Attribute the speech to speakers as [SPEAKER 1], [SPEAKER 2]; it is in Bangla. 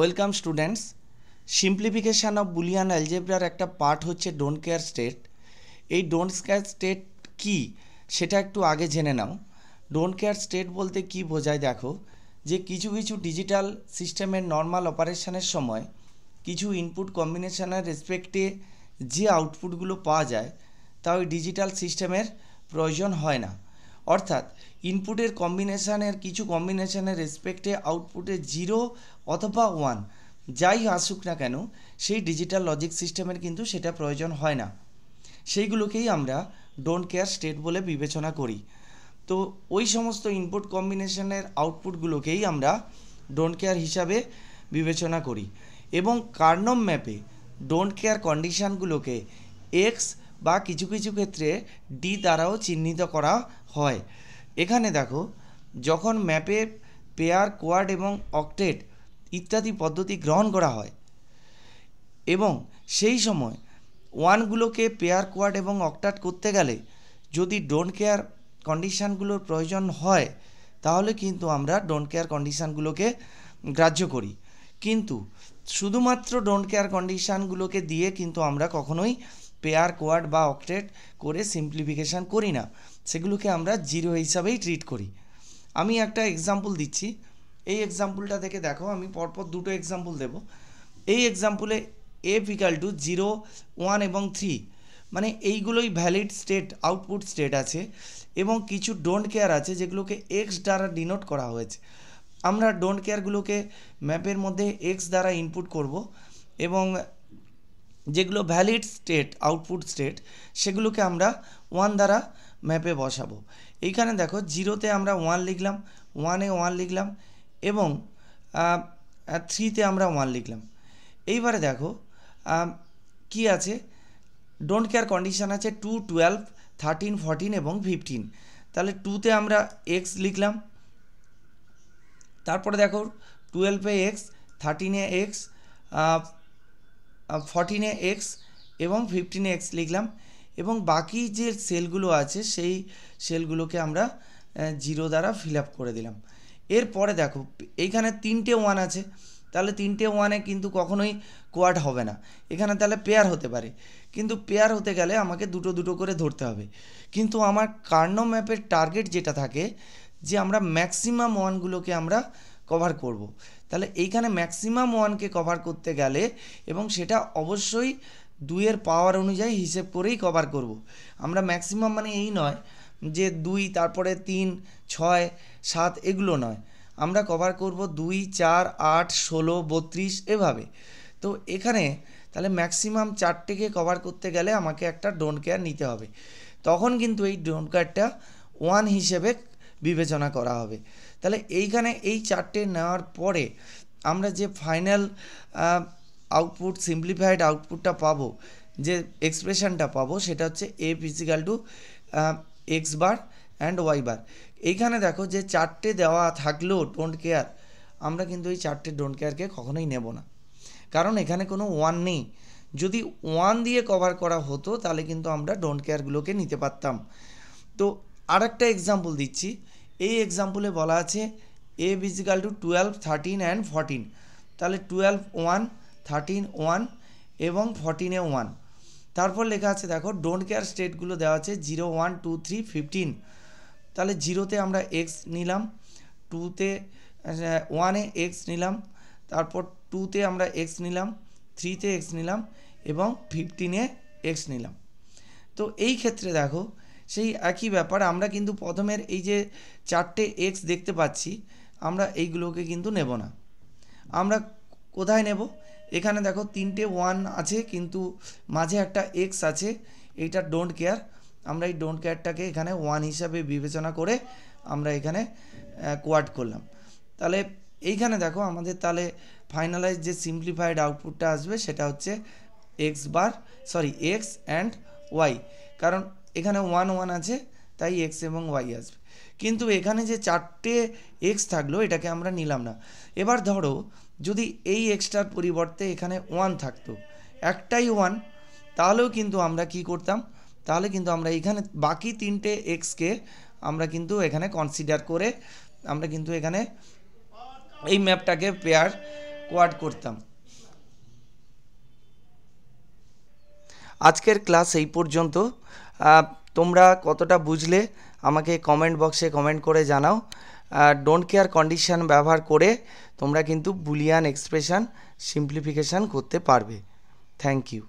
[SPEAKER 1] Welcome students simplification of Boolean অ্যালজেব্রার একটা পার্ট হচ্ছে ডোন্ট কেয়ার স্টেট এই ডোন্ট কেয়ার স্টেট কি সেটা একটু আগে জেনে নাও ডোন্ট কেয়ার স্টেট বলতে কি বোঝায় দেখো যে কিছু কিছু ডিজিটাল সিস্টেমের নর্মাল অপারেশানের সময় কিছু ইনপুট কম্বিনেশানের রেসপেক্টে যে আউটপুটগুলো পাওয়া যায় তা ওই ডিজিটাল সিস্টেমের প্রয়োজন হয় না অর্থাৎ ইনপুটের কম্বিনেশানের কিছু কম্বিনেশানের রেসপেক্টে আউটপুটে জিরো অথবা ওয়ান যাই আসুক না কেন সেই ডিজিটাল লজিক সিস্টেমের কিন্তু সেটা প্রয়োজন হয় না সেইগুলোকেই আমরা ডোন্ট কেয়ার স্টেট বলে বিবেচনা করি তো ওই সমস্ত ইনপুট কম্বিনেশানের আউটপুটগুলোকেই আমরা ডোন্ট কেয়ার হিসাবে বিবেচনা করি এবং কার্নম ম্যাপে ডোন্ট কেয়ার কন্ডিশানগুলোকে এক্স বা কিছু কিছু ক্ষেত্রে ডি দ্বারাও চিহ্নিত করা হয় এখানে দেখো যখন ম্যাপে পেয়ার কোয়াড এবং অকটেট ইত্যাদি পদ্ধতি গ্রহণ করা হয় এবং সেই সময় ওয়ানগুলোকে পেয়ার কোয়াড এবং অকটাট করতে গেলে যদি ডোন্ট কেয়ার কন্ডিশানগুলোর প্রয়োজন হয় তাহলে কিন্তু আমরা ডোন্ট কেয়ার কন্ডিশানগুলোকে গ্রাহ্য করি কিন্তু শুধুমাত্র ডোন্ট কেয়ার কন্ডিশানগুলোকে দিয়ে কিন্তু আমরা কখনোই পেয়ার কোয়ার্ড বা অক্টেট করে সিম্পলিফিকেশান করি না সেগুলোকে আমরা জিরো হিসাবেই ট্রিট করি আমি একটা এক্সাম্পল দিচ্ছি এই এক্সাম্পলটা থেকে দেখো আমি পরপর দুটো এক্সাম্পল দেব এই এক্সাম্পলে F equal to zero one এবং থ্রি মানে এইগুলোই ভ্যালিড স্টেট আউটপুট স্টেট আছে এবং কিছু ডোন্ট কেয়ার আছে যেগুলোকে এক্স দ্বারা ডিনোট করা হয়েছে আমরা ডোন্ট কেয়ারগুলোকে ম্যাপের মধ্যে এক্স দ্বারা ইনপুট করব এবং যেগুলো ভ্যালিড স্টেট আউটপুট স্টেট সেগুলোকে আমরা ওয়ান দ্বারা ম্যাপে বসাবো এইখানে দেখো জিরোতে আমরা ওয়ান লিখলাম ওয়ানে ওয়ান লিখলাম এবং থ্রিতে আমরা ওয়ান লিখলাম এইবারে দেখো কি আছে ডোন্ট কেয়ার কন্ডিশান আছে টু টুয়েলভ থার্টিন ফর্টিন এবং ফিফটিন তাহলে টুতে আমরা এক্স লিখলাম তারপরে দেখো টুয়েলভে এক্স থার্টিনে এক্স ফর্টিনে এক্স এবং ফিফটিনে এক্স লিখলাম এবং বাকি যে সেলগুলো আছে সেই সেলগুলোকে আমরা জিরো দ্বারা ফিল আপ করে দিলাম এরপরে দেখো এইখানে তিনটে ওয়ান আছে তাহলে তিনটে ওয়ানে কিন্তু কখনোই কোয়াড হবে না এখানে তাহলে পেয়ার হতে পারে কিন্তু পেয়ার হতে গেলে আমাকে দুটো দুটো করে ধরতে হবে কিন্তু আমার কার্নো ম্যাপের টার্গেট যেটা থাকে যে আমরা ম্যাক্সিমাম ওয়ানগুলোকে আমরা কভার করব। তাহলে এইখানে ম্যাক্সিমাম ওয়ানকে কভার করতে গেলে এবং সেটা অবশ্যই দুইয়ের পাওয়ার অনুযায়ী হিসেব করেই কভার করব। আমরা ম্যাক্সিমাম মানে এই নয় যে দুই তারপরে তিন ছয় সাত এগুলো নয় আমরা কভার করব দুই চার আট ষোলো বত্রিশ এভাবে তো এখানে তাহলে ম্যাক্সিমাম চারটেকে কভার করতে গেলে আমাকে একটা ড্রোন কেয়ার নিতে হবে তখন কিন্তু এই ড্রোন কেয়ারটা ওয়ান হিসেবে বিবেচনা করা হবে তাহলে এইখানে এই চারটে নেওয়ার পরে আমরা যে ফাইনাল আউটপুট সিম্পলিফাইড আউটপুটটা পাবো যে এক্সপ্রেশনটা পাবো সেটা হচ্ছে a F equal to X bar and Y bar এইখানে দেখো যে চারটে দেওয়া থাকলেও ডোন্ট কেয়ার আমরা কিন্তু এই চারটে ডোন্ট কেয়ারকে কখনোই নেব না কারণ এখানে কোনো ওয়ান নেই যদি ওয়ান দিয়ে কভার করা হতো তাহলে কিন্তু আমরা ডোন্ট কেয়ারগুলোকে নিতে পারতাম তো আর একটা এক্সাম্পল দিচ্ছি এই এক্সাম্পলে বলা আছে a B equal to twelve thirteen and fourteen তাহলে টুয়েলভ ওয়ান থার্টিন ওয়ান এবং ফর্টিনে ওয়ান তারপর লেখা আছে দেখো ডোন্ট কেয়ার স্টেটগুলো দেওয়া আছে zero one two three fifteen তাহলে জিরোতে আমরা এক্স নিলাম টুতে ওয়ানে এক্স নিলাম তারপর টুতে আমরা এক্স নিলাম থ্রিতে এক্স নিলাম এবং ফিফটিনে এক্স নিলাম তো এই ক্ষেত্রে দেখো সেই একই ব্যাপার আমরা কিন্তু প্রথমের এই যে চারটে এক্স দেখতে পাচ্ছি আমরা এইগুলোকে কিন্তু নেব না আমরা কোথায় নেব এখানে দেখো তিনটে ওয়ান আছে কিন্তু মাঝে একটা এক্স আছে এইটা ডোন্ট কেয়ার আমরা এই ডোন্ট কেয়ারটাকে এখানে ওয়ান হিসাবে বিবেচনা করে আমরা এখানে কোয়াড করলাম তাহলে এইখানে দেখো আমাদের তাহলে ফাইনালাইজ যে সিম্পলিফাইড আউটপুটটা আসবে সেটা হচ্ছে X bar sorry X and Y কারণ এখানে ওয়ান ওয়ান আছে তাই এক্স এবং ওয়াই আসবে কিন্তু এখানে যে চারটে এক্স থাকলো এটাকে আমরা নিলাম না এবার ধরো যদি এই এক্সটার পরিবর্তে এখানে ওয়ান থাকতো একটাই ওয়ান তাহলেও কিন্তু আমরা কি করতাম তাহলে কিন্তু আমরা এখানে বাকি তিনটে এক্সকে আমরা কিন্তু এখানে কনসিডার করে আমরা কিন্তু এখানে এই ম্যাপটাকে পেয়ার কোয়াড করতাম আজকের ক্লাস এই পর্যন্ত তোমরা কতটা বুঝলে আমাকে কমেন্ট বক্সে কমেন্ট করে জানাও ডোন্ট কেয়ার কন্ডিশান ব্যবহার করে তোমরা কিন্তু বুলিয়ান এক্সপ্রেশান সিম্পলিফিকেশান করতে পারবে থ্যাংক ইউ